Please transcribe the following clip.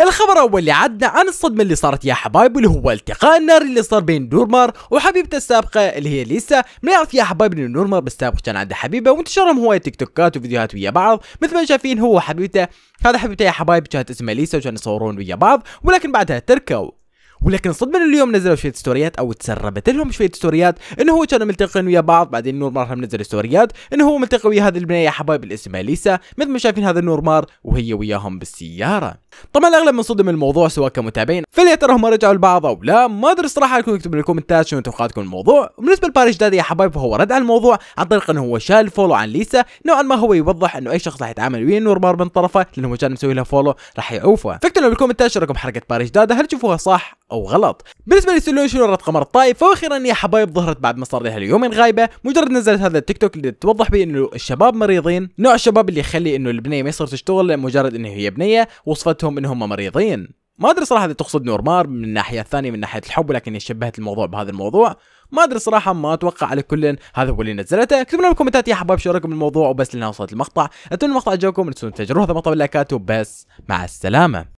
الخبر اول اللي عدنا عن الصدمه اللي صارت يا حبايب اللي هو التقاء النار اللي صار بين نورمار وحبيبته السابقه اللي هي ليسا بنعرف يا حبايب ان نورمار بالسابق كان عنده حبيبه وانتشرهم هواي تيك توكات وفيديوهات ويا بعض مثل ما شايفين هو وحبيبته، هذا حبيبته يا حبايب كانت اسمها ليسا وكانوا يصورون ويا بعض ولكن بعدها تركوا ولكن صدمة اليوم نزلوا شوية ستوريات او تسربت لهم شوية ستوريات انه هو كانوا ملتقين ويا بعض بعدين نور مار نزل ستوريات انه هو ملتقي ويا هذه البنية يا حبايب اللي اسمها ليسا مثل ما شايفين هذا نور مار وهي وياهم بالسيارة طبعا الاغلب من صدم الموضوع سواء كمتابعين فليا ترى هم رجعوا لبعض او لا ما ادري صراحة لكم اكتبوا بالكومنتات شنو توقعاتكم الموضوع وبالنسبة لباريش دادي يا حبايب فهو رد على الموضوع عن طريق انه هو شال فولو عن ليسا نوعا ما هو يوضح انه اي شخص راح يتعامل ويا نور مار من طرفه لانه كان مسوي لها فولو راح يعوفه فاكتبوا بالكومنتات شو رأيكم حركة باريش دادا هل تشوفوها صح او غلط بالنسبه لسولوشن ورد قمر الطائف فاخيرا يا حبايب ظهرت بعد ما صار لها اليومين غايبه مجرد نزلت هذا التيك توك اللي توضح به انه الشباب مريضين نوع الشباب اللي يخلي انه البنيه ما يصير تشتغل مجرد انه هي بنيه وصفتهم انهم مريضين ما ادري صراحه اذا تقصد نور مار من الناحيه الثانيه من ناحيه الحب ولكن شبهت الموضوع بهذا الموضوع ما ادري صراحه ما اتوقع على كل هذا هو اللي نزلته اكتبوا لنا بالكومنتات يا حبايب شو رايكم بالموضوع وبس لنا وصلت المقطع اتمنى المقطع عجبكم لا تنسون تجربوا هذا المقطع باللايكات وبس مع السلامه